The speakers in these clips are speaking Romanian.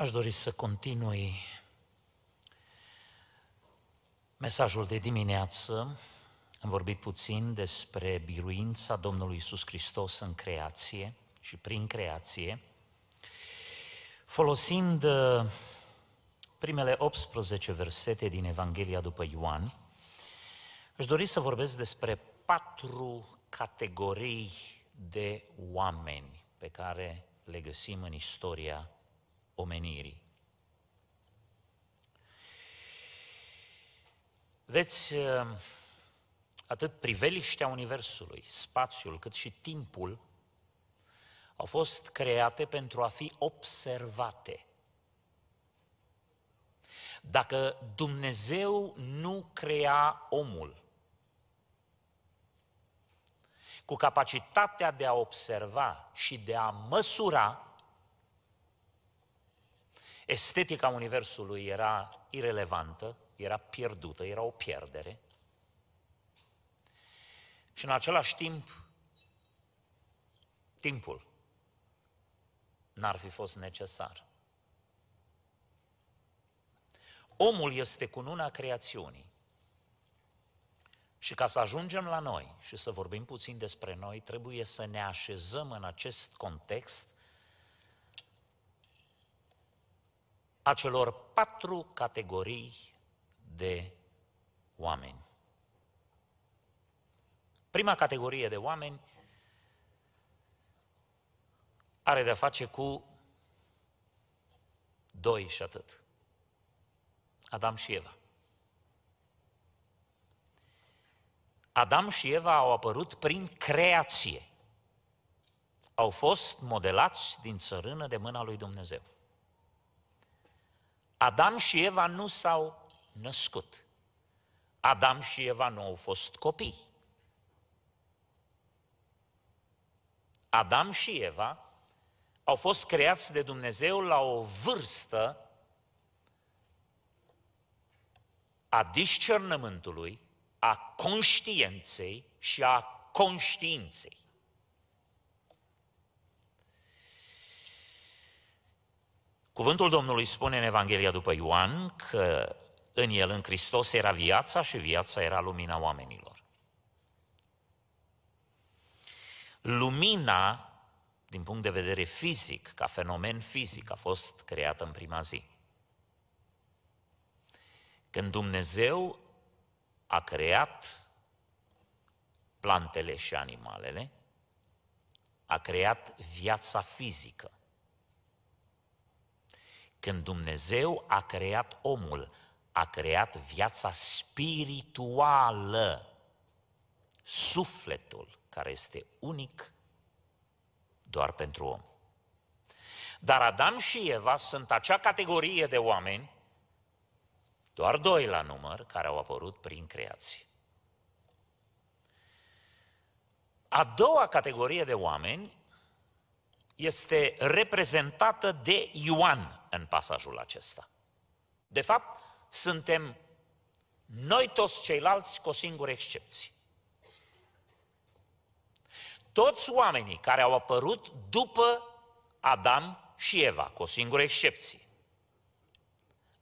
Aș dori să continui mesajul de dimineață. Am vorbit puțin despre biruința Domnului Isus Hristos în creație și prin creație, folosind uh, primele 18 versete din Evanghelia după Ioan, aș dori să vorbesc despre patru categorii de oameni pe care le găsim în istoria omenirii. Veți, uh, atât priveliștea Universului, spațiul, cât și timpul au fost create pentru a fi observate. Dacă Dumnezeu nu crea omul cu capacitatea de a observa și de a măsura, Estetica Universului era irelevantă, era pierdută, era o pierdere. Și în același timp, timpul n-ar fi fost necesar. Omul este cununa creațiunii. Și ca să ajungem la noi și să vorbim puțin despre noi, trebuie să ne așezăm în acest context acelor patru categorii de oameni. Prima categorie de oameni are de-a face cu doi și atât. Adam și Eva. Adam și Eva au apărut prin creație. Au fost modelați din țărână de mâna lui Dumnezeu. Adam și Eva nu s-au născut. Adam și Eva nu au fost copii. Adam și Eva au fost creați de Dumnezeu la o vârstă a discernământului, a conștienței și a conștiinței. Cuvântul Domnului spune în Evanghelia după Ioan că în el, în Hristos, era viața și viața era lumina oamenilor. Lumina, din punct de vedere fizic, ca fenomen fizic, a fost creată în prima zi. Când Dumnezeu a creat plantele și animalele, a creat viața fizică. Când Dumnezeu a creat omul, a creat viața spirituală, sufletul, care este unic doar pentru om. Dar Adam și Eva sunt acea categorie de oameni, doar doi la număr, care au apărut prin creație. A doua categorie de oameni este reprezentată de Ioan în pasajul acesta. De fapt, suntem noi toți ceilalți cu o singură excepție. Toți oamenii care au apărut după Adam și Eva, cu o singură excepție,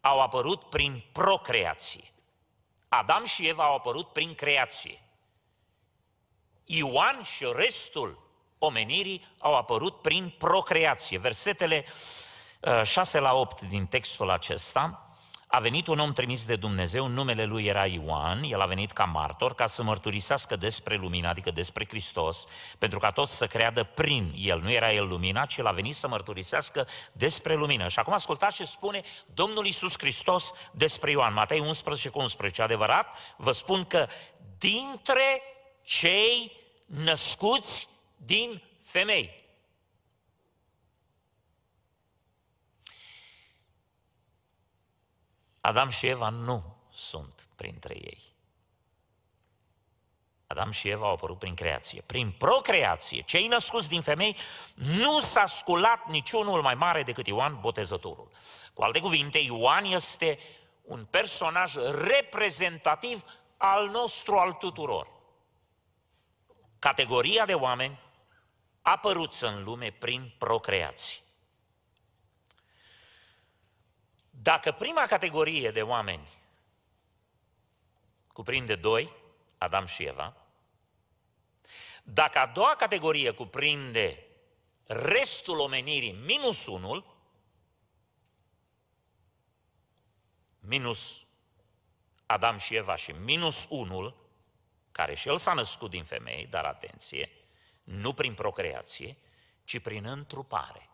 au apărut prin procreație. Adam și Eva au apărut prin creație. Ioan și restul omenirii au apărut prin procreație. Versetele 6 uh, la 8 din textul acesta, a venit un om trimis de Dumnezeu, numele lui era Ioan, el a venit ca martor ca să mărturisească despre lumina, adică despre Hristos, pentru ca toți să creadă prin el. Nu era el lumina, ci el a venit să mărturisească despre lumină. Și acum ascultați ce spune Domnul Isus Hristos despre Ioan, Matei 11 cu 11. Adevărat, vă spun că dintre cei născuți din femei. Adam și Eva nu sunt printre ei. Adam și Eva au apărut prin creație. Prin procreație, cei născuți din femei, nu s-a sculat niciunul mai mare decât Ioan Botezătorul. Cu alte cuvinte, Ioan este un personaj reprezentativ al nostru, al tuturor. Categoria de oameni apăruți în lume prin procreație. Dacă prima categorie de oameni cuprinde doi, Adam și Eva, dacă a doua categorie cuprinde restul omenirii minus unul, minus Adam și Eva și minus unul, care și el s-a născut din femei, dar atenție, nu prin procreație, ci prin întrupare.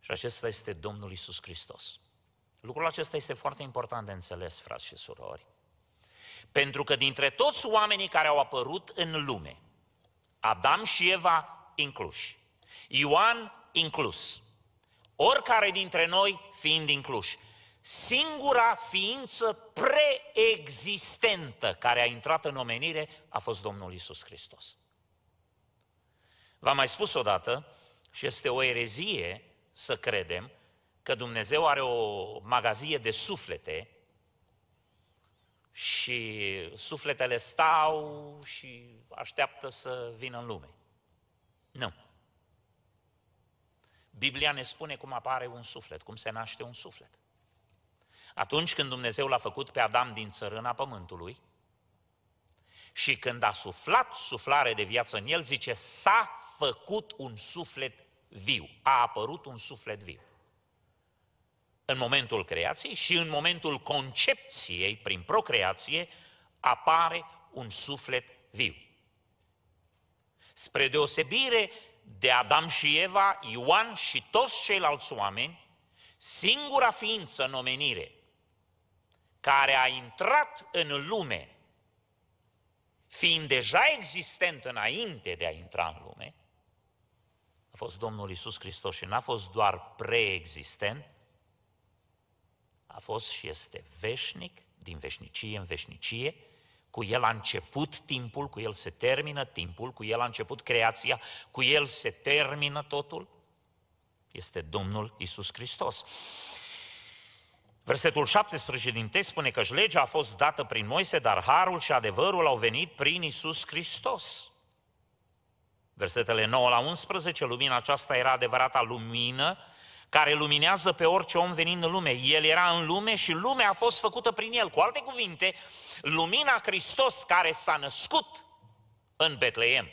Și acesta este Domnul Isus Hristos. Lucrul acesta este foarte important de înțeles, frați și surori. Pentru că dintre toți oamenii care au apărut în lume, Adam și Eva incluși, Ioan inclus, oricare dintre noi fiind incluși, singura ființă preexistentă care a intrat în omenire a fost Domnul Isus Hristos. V-am mai spus odată și este o erezie să credem că Dumnezeu are o magazie de suflete și sufletele stau și așteaptă să vină în lume. Nu. Biblia ne spune cum apare un suflet, cum se naște un suflet. Atunci când Dumnezeu l-a făcut pe Adam din țărâna pământului și când a suflat suflare de viață în el, zice, s-a făcut un suflet viu, a apărut un suflet viu. În momentul creației și în momentul concepției, prin procreație, apare un suflet viu. Spre deosebire de Adam și Eva, Ioan și toți ceilalți oameni, singura ființă în omenire care a intrat în lume, fiind deja existent înainte de a intra în lume, a fost Domnul Isus Hristos și n-a fost doar preexistent, a fost și este veșnic, din veșnicie în veșnicie, cu El a început timpul, cu El se termină timpul, cu El a început creația, cu El se termină totul. Este Domnul Isus Hristos. Versetul 17 din text spune că legea a fost dată prin Moise, dar harul și adevărul au venit prin Isus Hristos. Versetele 9 la 11, lumina aceasta era adevărata lumină care luminează pe orice om venind în lume. El era în lume și lumea a fost făcută prin el. Cu alte cuvinte, lumina Hristos care s-a născut în Betleem,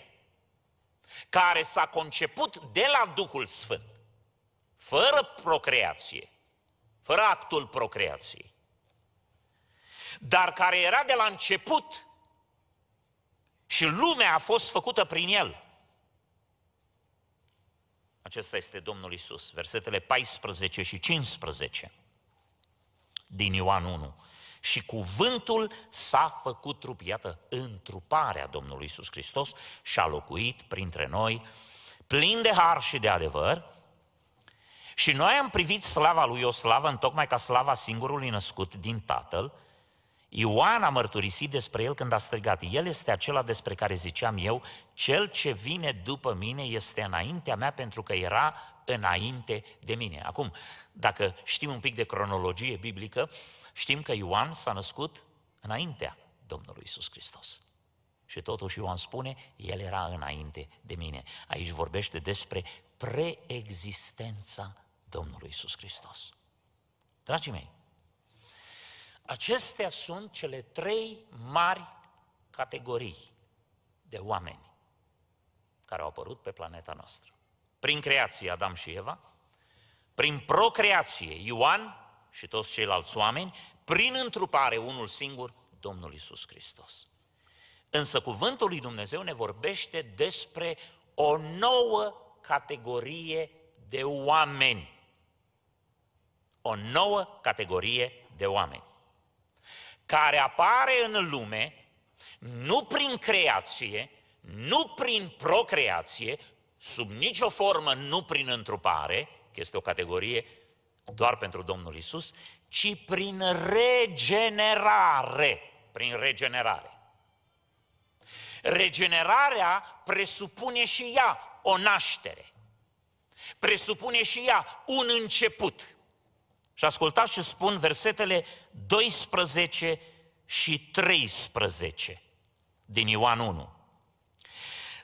care s-a conceput de la Duhul Sfânt, fără procreație, fără actul procreației, dar care era de la început și lumea a fost făcută prin el. Acesta este Domnul Isus. Versetele 14 și 15 din Ioan 1. Și cuvântul s-a făcut trup, iată, întruparea Domnului Isus Hristos și a locuit printre noi, plin de har și de adevăr, și noi am privit slava lui, o slavă întocmai ca slava singurului născut din Tatăl, Ioan a mărturisit despre el când a strigat, el este acela despre care ziceam eu, cel ce vine după mine este înaintea mea pentru că era înainte de mine. Acum, dacă știm un pic de cronologie biblică, știm că Ioan s-a născut înaintea Domnului Isus Hristos. Și totuși Ioan spune, el era înainte de mine. Aici vorbește despre preexistența Domnului Isus Hristos. Dragii mei, Acestea sunt cele trei mari categorii de oameni care au apărut pe planeta noastră. Prin creație Adam și Eva, prin procreație Ioan și toți ceilalți oameni, prin întrupare unul singur, Domnul Isus Hristos. Însă cuvântul lui Dumnezeu ne vorbește despre o nouă categorie de oameni. O nouă categorie de oameni care apare în lume nu prin creație, nu prin procreație, sub nicio formă nu prin întrupare, că este o categorie doar pentru Domnul Isus, ci prin regenerare. Prin regenerare. Regenerarea presupune și ea o naștere. Presupune și ea un început. Și ascultați ce spun versetele 12 și 13 din Ioan 1.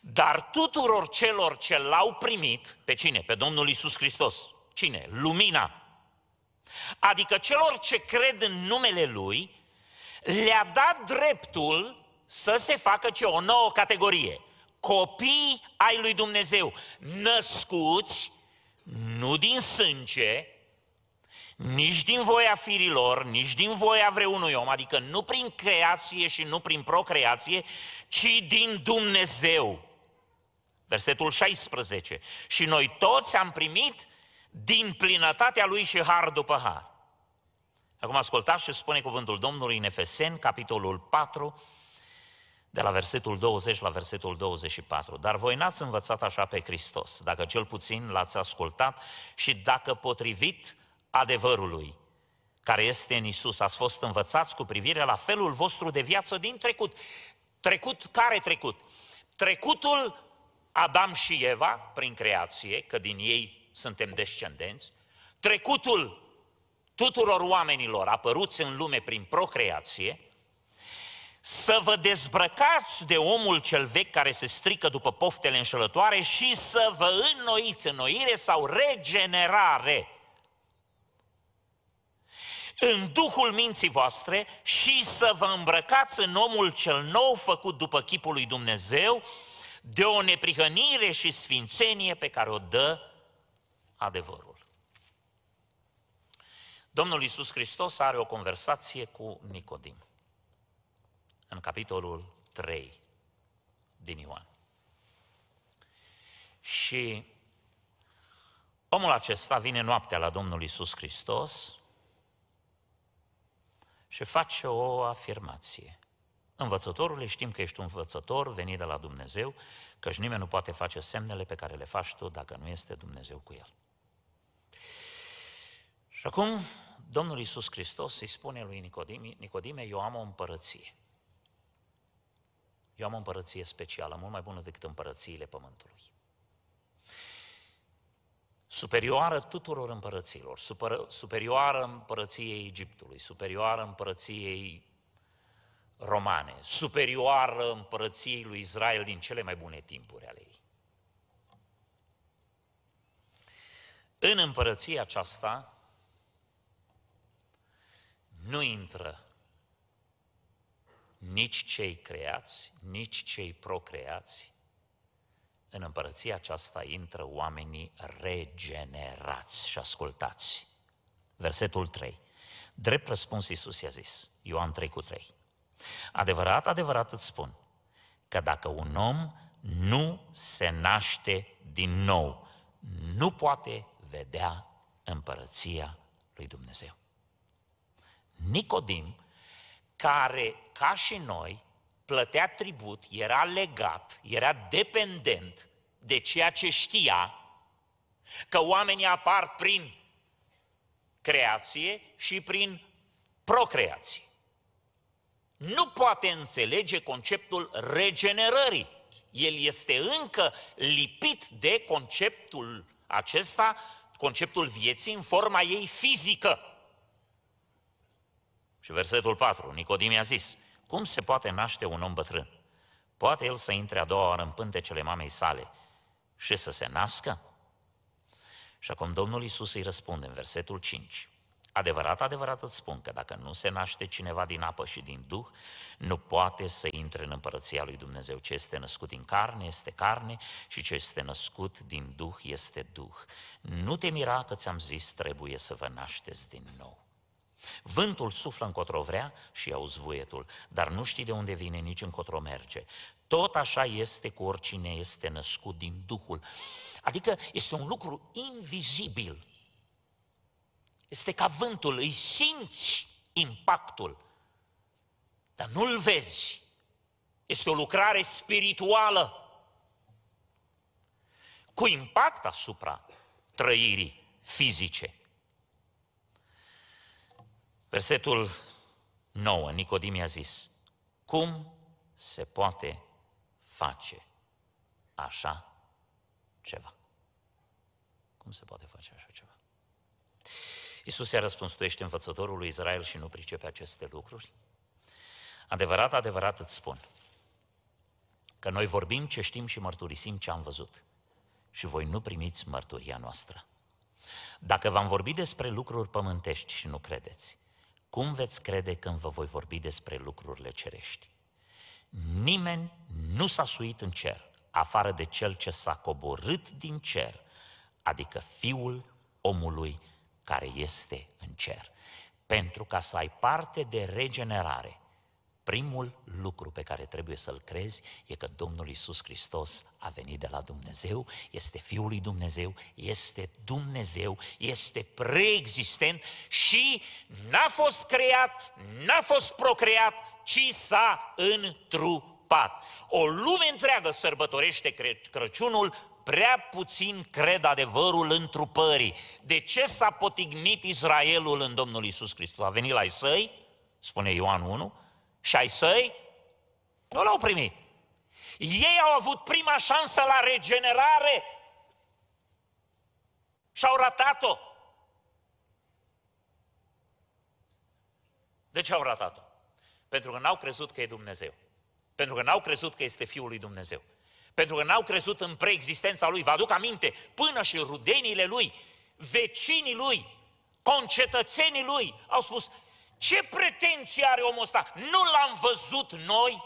Dar tuturor celor ce l-au primit, pe cine? Pe Domnul Isus Hristos. Cine? Lumina. Adică celor ce cred în numele Lui, le-a dat dreptul să se facă ce? O nouă categorie. Copii ai lui Dumnezeu, născuți nu din sânge, nici din voia firilor, nici din voia vreunui om, adică nu prin creație și nu prin procreație, ci din Dumnezeu. Versetul 16. Și noi toți am primit din plinătatea lui și har după har. Acum ascultați și spune cuvântul Domnului în Efesen, capitolul 4, de la versetul 20 la versetul 24. Dar voi n-ați învățat așa pe Hristos, dacă cel puțin l-ați ascultat și dacă potrivit adevărului care este în Isus. Ați fost învățați cu privire la felul vostru de viață din trecut. Trecut, care trecut? Trecutul Adam și Eva prin creație, că din ei suntem descendenți, trecutul tuturor oamenilor apăruți în lume prin procreație, să vă dezbrăcați de omul cel vechi care se strică după poftele înșelătoare și să vă înnoiți înnoire sau regenerare în duhul minții voastre și să vă îmbrăcați în omul cel nou făcut după chipul lui Dumnezeu, de o neprihănire și sfințenie pe care o dă adevărul. Domnul Iisus Hristos are o conversație cu Nicodim în capitolul 3 din Ioan. Și omul acesta vine noaptea la Domnul Iisus Hristos și face o afirmație. Învățătorule, știm că ești un învățător venit de la Dumnezeu, căci nimeni nu poate face semnele pe care le faci tu dacă nu este Dumnezeu cu el. Și acum Domnul Iisus Hristos îi spune lui Nicodime, Nicodime, eu am o împărăție. Eu am o împărăție specială, mult mai bună decât împărățiile pământului superioară tuturor împărăților, super, superioară împărăției Egiptului, superioară împărăției romane, superioară împărăției lui Israel din cele mai bune timpuri ale ei. În împărăția aceasta nu intră nici cei creați, nici cei procreați, în împărăția aceasta intră oamenii regenerați și ascultați. Versetul 3. Drept răspuns Iisus i-a zis, Ioan 3 cu 3. Adevărat, adevărat îți spun că dacă un om nu se naște din nou, nu poate vedea împărăția lui Dumnezeu. Nicodim, care, ca și noi, plătea tribut, era legat, era dependent de ceea ce știa că oamenii apar prin creație și prin procreație. Nu poate înțelege conceptul regenerării. El este încă lipit de conceptul acesta, conceptul vieții în forma ei fizică. Și versetul 4, Nicodim a zis, cum se poate naște un om bătrân? Poate el să intre a doua oară în pântecele mamei sale și să se nască? Și acum Domnul Isus îi răspunde în versetul 5. Adevărat, adevărat îți spun că dacă nu se naște cineva din apă și din Duh, nu poate să intre în împărăția lui Dumnezeu. Ce este născut din carne este carne și ce este născut din Duh este Duh. Nu te mira că ți-am zis, trebuie să vă nașteți din nou. Vântul suflă încotro vrea și iau zvuietul, dar nu știi de unde vine, nici încotro merge. Tot așa este cu oricine este născut din Duhul. Adică este un lucru invizibil. Este ca vântul, îi simți impactul, dar nu-l vezi. Este o lucrare spirituală cu impact asupra trăirii fizice. Versetul 9, Nicodim i-a zis, cum se poate face așa ceva? Cum se poate face așa ceva? Isus i-a răspuns, tu ești învățătorul lui Israel și nu pricepe aceste lucruri? Adevărat, adevărat îți spun că noi vorbim ce știm și mărturisim ce am văzut și voi nu primiți mărturia noastră. Dacă v-am vorbit despre lucruri pământești și nu credeți, cum veți crede când vă voi vorbi despre lucrurile cerești? Nimeni nu s-a suit în cer, afară de cel ce s-a coborât din cer, adică Fiul omului care este în cer. Pentru ca să ai parte de regenerare, Primul lucru pe care trebuie să-l crezi e că Domnul Isus Hristos a venit de la Dumnezeu, este Fiul lui Dumnezeu, este Dumnezeu, este preexistent și n-a fost creat, n-a fost procreat, ci s-a întrupat. O lume întreagă sărbătorește Crăciunul, prea puțin cred adevărul întrupării. De ce s-a potignit Israelul în Domnul Isus Hristos? A venit la ei săi, spune Ioan 1, și ai săi nu l-au primit. Ei au avut prima șansă la regenerare și au ratat-o. De ce au ratat-o? Pentru că n-au crezut că e Dumnezeu. Pentru că n-au crezut că este Fiul lui Dumnezeu. Pentru că n-au crezut în preexistența lui. Vă aduc aminte, până și rudenile lui, vecinii lui, concetățenii lui, au spus, ce pretenție are omul ăsta? Nu l-am văzut noi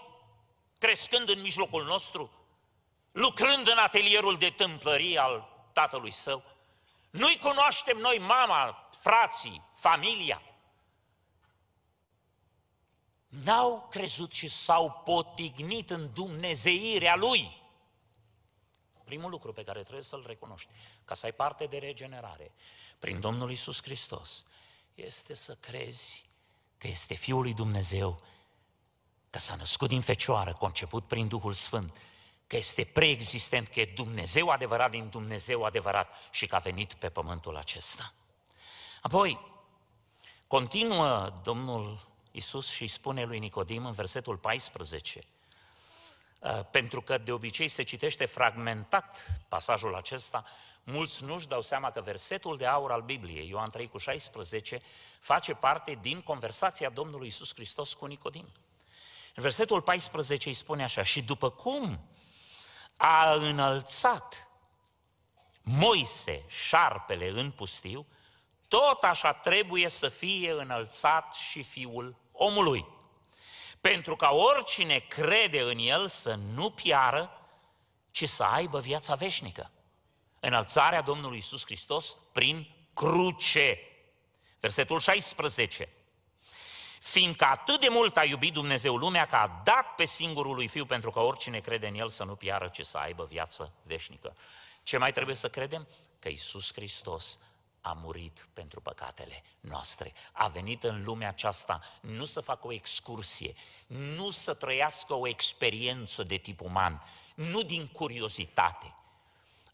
crescând în mijlocul nostru? Lucrând în atelierul de tâmplărie al tatălui său? Nu-i cunoaștem noi mama, frații, familia? N-au crezut și s-au potignit în dumnezeirea lui. Primul lucru pe care trebuie să-l recunoști, ca să ai parte de regenerare, prin Domnul Isus Hristos, este să crezi că este Fiul lui Dumnezeu, că s-a născut din fecioară, conceput prin Duhul Sfânt, că este preexistent, că e Dumnezeu adevărat din Dumnezeu adevărat și că a venit pe pământul acesta. Apoi, continuă Domnul Isus și spune lui Nicodim în versetul 14, Uh, pentru că de obicei se citește fragmentat pasajul acesta, mulți nu-și dau seama că versetul de aur al Bibliei, Ioan 3 cu 16, face parte din conversația Domnului Isus Hristos cu Nicodim. În versetul 14 îi spune așa, și după cum a înălțat Moise șarpele în pustiu, tot așa trebuie să fie înălțat și fiul omului pentru ca oricine crede în el să nu piară, ci să aibă viața veșnică. Înălțarea Domnului Isus Hristos prin cruce. Versetul 16. Fiindcă atât de mult a iubit Dumnezeu lumea că a dat pe singurul lui Fiu pentru că oricine crede în El să nu piară, ci să aibă viață veșnică. Ce mai trebuie să credem? Că Isus Hristos a murit pentru păcatele noastre. A venit în lumea aceasta nu să facă o excursie, nu să trăiască o experiență de tip uman, nu din curiozitate.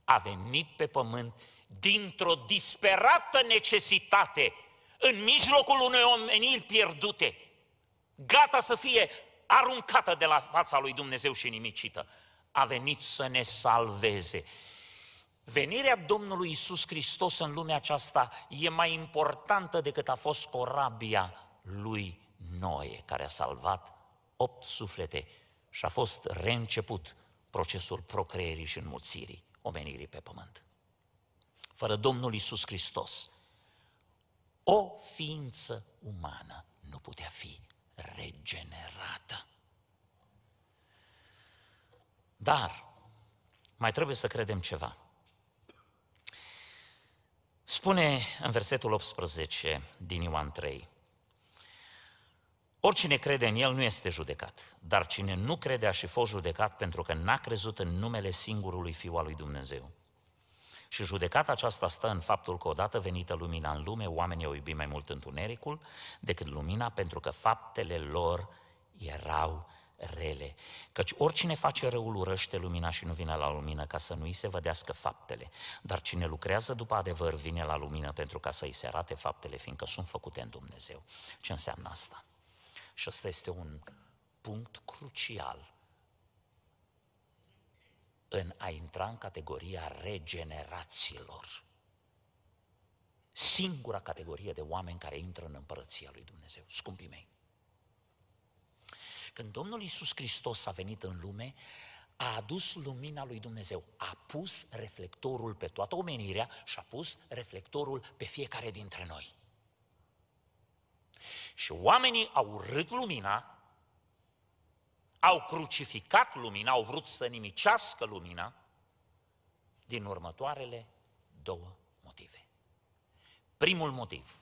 A venit pe pământ dintr-o disperată necesitate, în mijlocul unei omeniri pierdute, gata să fie aruncată de la fața lui Dumnezeu și nimicită. A venit să ne salveze venirea Domnului Isus Hristos în lumea aceasta e mai importantă decât a fost corabia lui Noe, care a salvat opt suflete și a fost reînceput procesul procreierii și înmulțirii omenirii pe pământ. Fără Domnul Isus Hristos, o ființă umană nu putea fi regenerată. Dar mai trebuie să credem ceva. Spune în versetul 18 din Ioan 3, Oricine crede în El nu este judecat, dar cine nu crede a și fost judecat pentru că n-a crezut în numele singurului Fiu al lui Dumnezeu. Și judecata aceasta stă în faptul că odată venită lumina în lume, oamenii au iubit mai mult întunericul decât lumina pentru că faptele lor erau rele. Căci oricine face răul urăște lumina și nu vine la lumină ca să nu-i se vădească faptele, dar cine lucrează după adevăr vine la lumină pentru ca să-i se arate faptele, fiindcă sunt făcute în Dumnezeu. Ce înseamnă asta? Și ăsta este un punct crucial în a intra în categoria regenerațiilor, Singura categorie de oameni care intră în împărăția lui Dumnezeu, scumpii mei. Când Domnul Iisus Hristos a venit în lume, a adus lumina lui Dumnezeu, a pus reflectorul pe toată omenirea și a pus reflectorul pe fiecare dintre noi. Și oamenii au urât lumina, au crucificat lumina, au vrut să nimicească lumina din următoarele două motive. Primul motiv,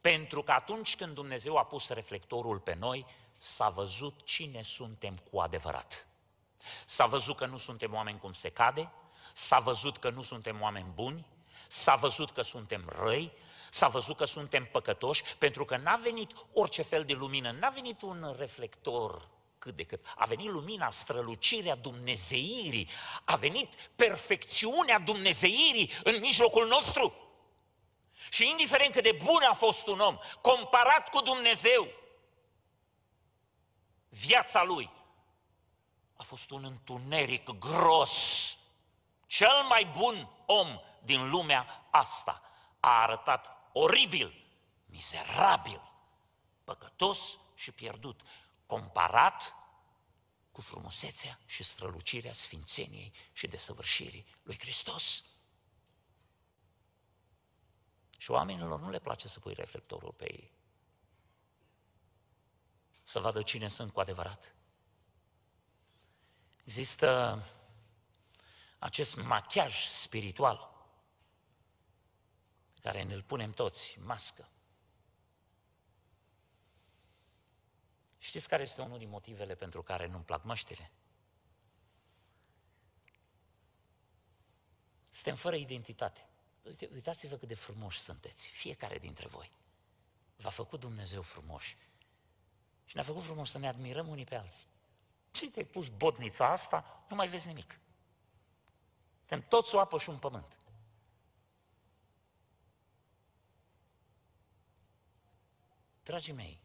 pentru că atunci când Dumnezeu a pus reflectorul pe noi, s-a văzut cine suntem cu adevărat. S-a văzut că nu suntem oameni cum se cade, s-a văzut că nu suntem oameni buni, s-a văzut că suntem răi, s-a văzut că suntem păcătoși, pentru că n-a venit orice fel de lumină, n-a venit un reflector cât de cât. A venit lumina, strălucirea dumnezeirii, a venit perfecțiunea dumnezeirii în mijlocul nostru. Și indiferent cât de bun a fost un om, comparat cu Dumnezeu, viața lui a fost un întuneric gros. Cel mai bun om din lumea asta a arătat oribil, mizerabil, păcătos și pierdut, comparat cu frumusețea și strălucirea sfințeniei și desăvârșirii lui Hristos. Și oamenilor nu le place să pui reflectorul pe ei să vadă cine sunt cu adevărat. Există acest machiaj spiritual pe care ne-l punem toți, mască. Știți care este unul din motivele pentru care nu-mi plac măștile? Suntem fără identitate. Uite, uitați-vă cât de frumoși sunteți, fiecare dintre voi. V-a făcut Dumnezeu frumoși. Și ne-a făcut frumos să ne admirăm unii pe alții. Ce te-ai pus botnița asta? Nu mai vezi nimic. Suntem toți o apă și un pământ. Dragii mei,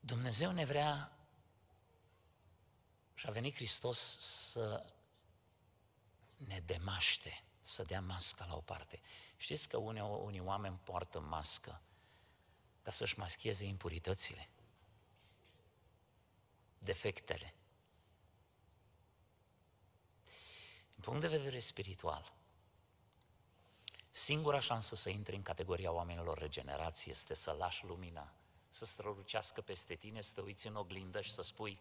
Dumnezeu ne vrea și a venit Hristos să ne demaște, să dea masca la o parte. Știți că unii, unii oameni poartă mască ca să-și mascheze impuritățile, defectele. Din punct de vedere spiritual, singura șansă să intri în categoria oamenilor regenerați este să lași lumina, să strălucească peste tine, să te uiți în oglindă și să spui,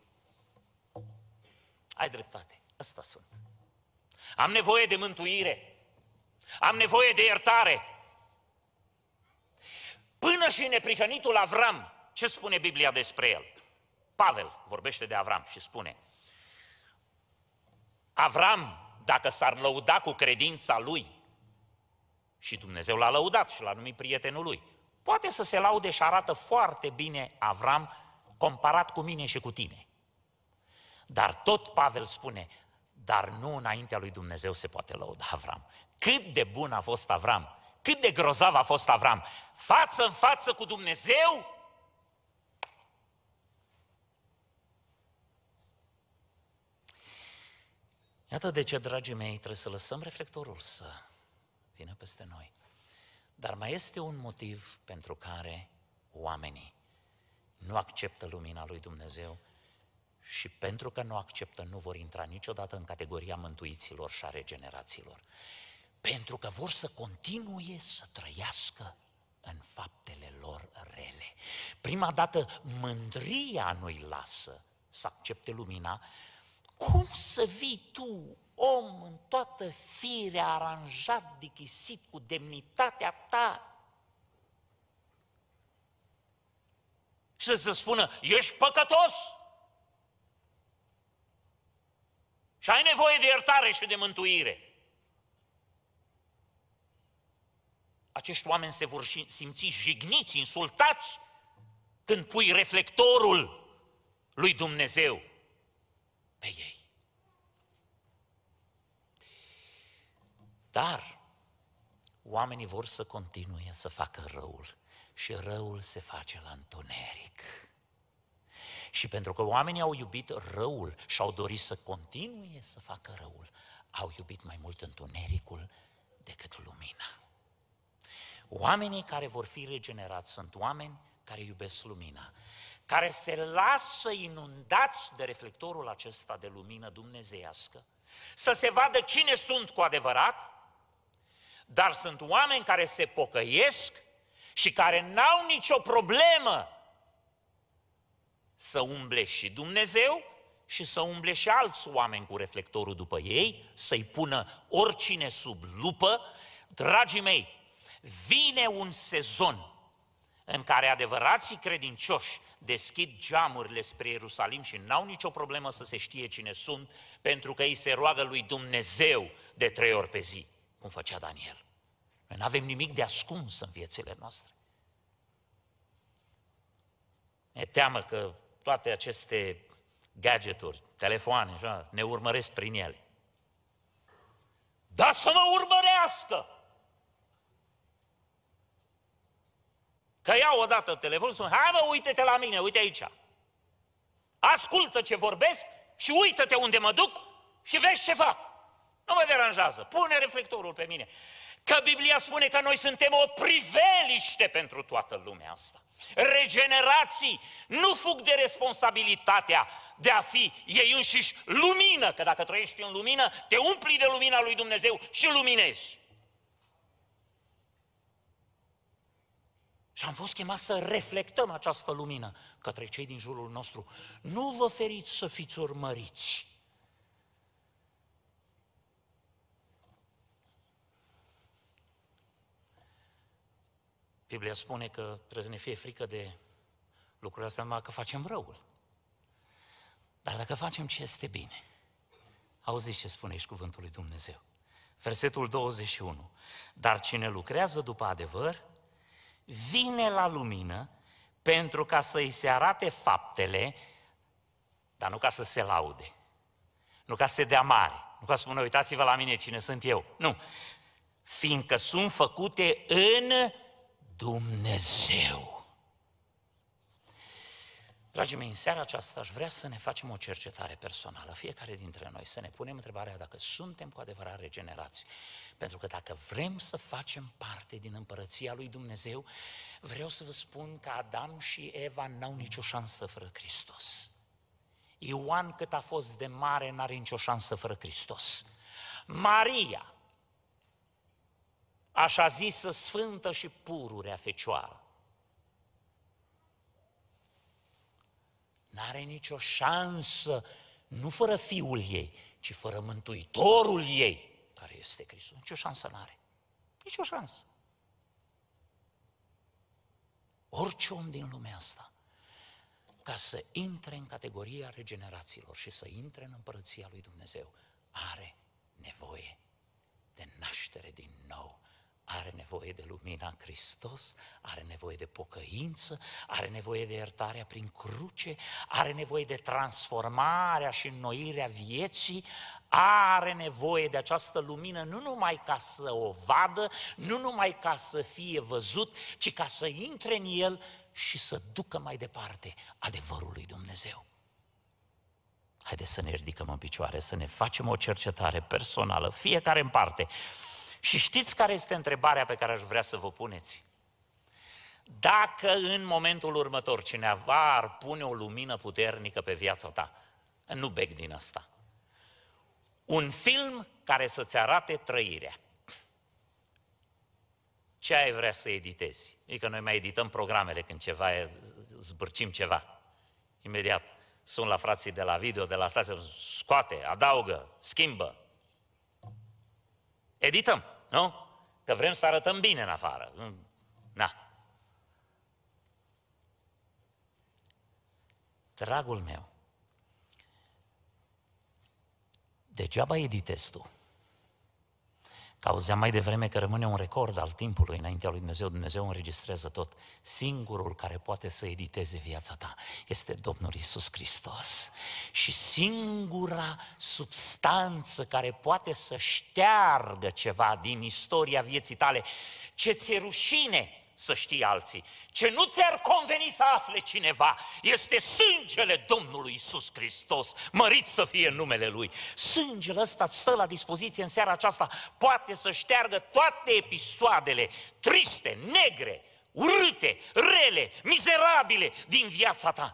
ai dreptate, ăsta sunt. Am nevoie de mântuire, am nevoie de iertare, Până și neprihănitul Avram, ce spune Biblia despre el? Pavel vorbește de Avram și spune, Avram, dacă s-ar lăuda cu credința lui, și Dumnezeu l-a lăudat și l-a numit prietenul lui, poate să se laude și arată foarte bine Avram comparat cu mine și cu tine. Dar tot Pavel spune, dar nu înaintea lui Dumnezeu se poate lăuda Avram. Cât de bun a fost Avram! Cât de grozav a fost Avram. Față în față cu Dumnezeu, Iată de ce, dragii mei, trebuie să lăsăm reflectorul să vină peste noi. Dar mai este un motiv pentru care oamenii nu acceptă lumina lui Dumnezeu și pentru că nu acceptă, nu vor intra niciodată în categoria mântuiților și a regenerațiilor pentru că vor să continue să trăiască în faptele lor rele. Prima dată, mândria nu-i lasă să accepte lumina. Cum să vii tu, om, în toată firea, aranjat, dichisit, cu demnitatea ta, și să se spună, ești păcătos și ai nevoie de iertare și de mântuire. acești oameni se vor simți jigniți, insultați, când pui reflectorul lui Dumnezeu pe ei. Dar oamenii vor să continue să facă răul și răul se face la întuneric. Și pentru că oamenii au iubit răul și au dorit să continue să facă răul, au iubit mai mult întunericul decât lumina. Oamenii care vor fi regenerați sunt oameni care iubesc lumina, care se lasă inundați de reflectorul acesta de lumină dumnezeiască, să se vadă cine sunt cu adevărat, dar sunt oameni care se pocăiesc și care n-au nicio problemă să umble și Dumnezeu și să umble și alți oameni cu reflectorul după ei, să-i pună oricine sub lupă. Dragii mei, vine un sezon în care adevărații credincioși deschid geamurile spre Ierusalim și n-au nicio problemă să se știe cine sunt, pentru că ei se roagă lui Dumnezeu de trei ori pe zi, cum făcea Daniel. Noi nu avem nimic de ascuns în viețile noastre. E teamă că toate aceste gadgeturi, telefoane, așa, ne urmăresc prin ele. Da, să mă urmărească! Că iau odată telefon, spun, hai mă, uite-te la mine, uite aici. Ascultă ce vorbesc și uită-te unde mă duc și vezi ce fac. Nu mă deranjează, pune reflectorul pe mine. Că Biblia spune că noi suntem o priveliște pentru toată lumea asta. Regenerații nu fug de responsabilitatea de a fi ei înșiși lumină, că dacă trăiești în lumină, te umpli de lumina lui Dumnezeu și luminezi. Și am fost chemat să reflectăm această lumină către cei din jurul nostru. Nu vă feriți să fiți urmăriți. Biblia spune că trebuie să ne fie frică de lucrurile astea numai că facem răul. Dar dacă facem ce este bine, auziți ce spune și cuvântul lui Dumnezeu. Versetul 21. Dar cine lucrează după adevăr, vine la lumină pentru ca să îi se arate faptele, dar nu ca să se laude, nu ca să se dea mare, nu ca să spună, uitați-vă la mine cine sunt eu. Nu, fiindcă sunt făcute în Dumnezeu. Dragii mei, în seara aceasta aș vrea să ne facem o cercetare personală, fiecare dintre noi, să ne punem întrebarea dacă suntem cu adevărat regenerați. Pentru că dacă vrem să facem parte din împărăția lui Dumnezeu, vreau să vă spun că Adam și Eva n-au nicio șansă fără Hristos. Ioan cât a fost de mare n-are nicio șansă fără Hristos. Maria, așa zisă sfântă și pururea fecioară, N-are nicio șansă, nu fără fiul ei, ci fără mântuitorul ei, care este Hristos. Nicio șansă n-are. Nicio șansă. Orice om din lumea asta, ca să intre în categoria regeneraților și să intre în împărăția lui Dumnezeu, are nevoie de naștere din nou are nevoie de lumina Hristos, are nevoie de pocăință, are nevoie de iertarea prin cruce, are nevoie de transformarea și înnoirea vieții, are nevoie de această lumină nu numai ca să o vadă, nu numai ca să fie văzut, ci ca să intre în el și să ducă mai departe adevărul lui Dumnezeu. Haideți să ne ridicăm în picioare, să ne facem o cercetare personală, fiecare în parte. Și știți care este întrebarea pe care aș vrea să vă puneți? Dacă în momentul următor cineva ar pune o lumină puternică pe viața ta, nu bec din asta. Un film care să-ți arate trăirea. Ce ai vrea să editezi? că noi mai edităm programele când ceva e, zbârcim ceva. Imediat sun la frații de la video, de la stație, scoate, adaugă, schimbă. Edităm. Nu? Că vrem să arătăm bine în afară. Na. Mm. Da. Dragul meu, degeaba editezi tu. Auzeam mai devreme că rămâne un record al timpului înaintea lui Dumnezeu. Dumnezeu înregistrează tot. Singurul care poate să editeze viața ta este Domnul Isus Hristos. Și singura substanță care poate să șteargă ceva din istoria vieții tale, ce ți-e rușine, să știe alții. Ce nu ți-ar conveni să afle cineva este sângele Domnului Isus Hristos, mărit să fie numele Lui. Sângele ăsta stă la dispoziție în seara aceasta, poate să șteargă toate episoadele triste, negre, urâte, rele, mizerabile din viața ta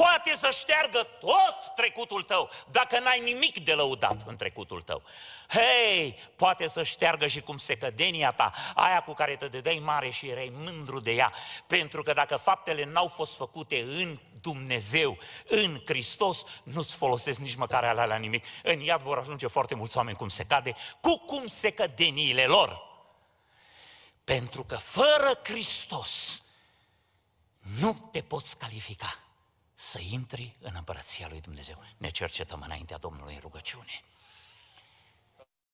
poate să șteargă tot trecutul tău, dacă n-ai nimic de lăudat în trecutul tău. Hei, poate să șteargă și cum secădenia ta, aia cu care te dădeai mare și erai mândru de ea, pentru că dacă faptele n-au fost făcute în Dumnezeu, în Hristos, nu-ți folosesc nici măcar alea la nimic. În iad vor ajunge foarte mulți oameni cum se cade, cu cum se cădeniile lor. Pentru că fără Hristos nu te poți califica să intri în împărăția lui Dumnezeu. Ne cercetăm înaintea Domnului în rugăciune.